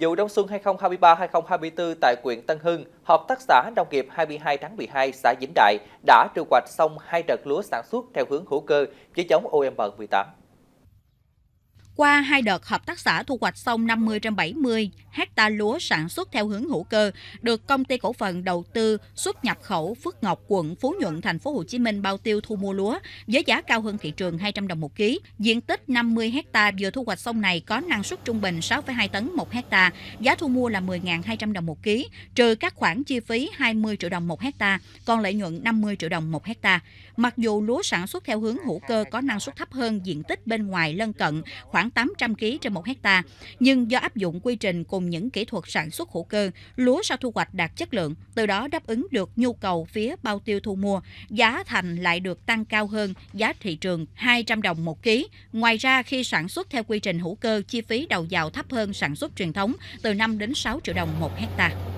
Vụ đông xuân 2023-2024 tại huyện Tân Hưng, Hợp tác xã Nông nghiệp 22 tháng 12 xã Vĩnh Đại đã trừ quạch xong hai đợt lúa sản xuất theo hướng hữu cơ với giống OM18. Qua hai đợt hợp tác xã thu hoạch xong 50 trên 70 hecta lúa sản xuất theo hướng hữu cơ được công ty cổ phần đầu tư xuất nhập khẩu Phước Ngọc quận Phú Nhuận thành phố Hồ Chí Minh bao tiêu thu mua lúa với giá cao hơn thị trường 200 đồng một ký. Diện tích 50 hecta vừa thu hoạch xong này có năng suất trung bình 6,2 tấn một hecta, giá thu mua là 10.200 đồng một ký, trừ các khoản chi phí 20 triệu đồng một hecta, còn lợi nhuận 50 triệu đồng một hecta. Mặc dù lúa sản xuất theo hướng hữu cơ có năng suất thấp hơn diện tích bên ngoài lân cận khoảng khoảng 800 kg trên 1 hecta, nhưng do áp dụng quy trình cùng những kỹ thuật sản xuất hữu cơ, lúa sau thu hoạch đạt chất lượng, từ đó đáp ứng được nhu cầu phía bao tiêu thu mua, giá thành lại được tăng cao hơn giá thị trường 200 đồng một ký. Ngoài ra, khi sản xuất theo quy trình hữu cơ, chi phí đầu vào thấp hơn sản xuất truyền thống từ 5 đến 6 triệu đồng một hectare.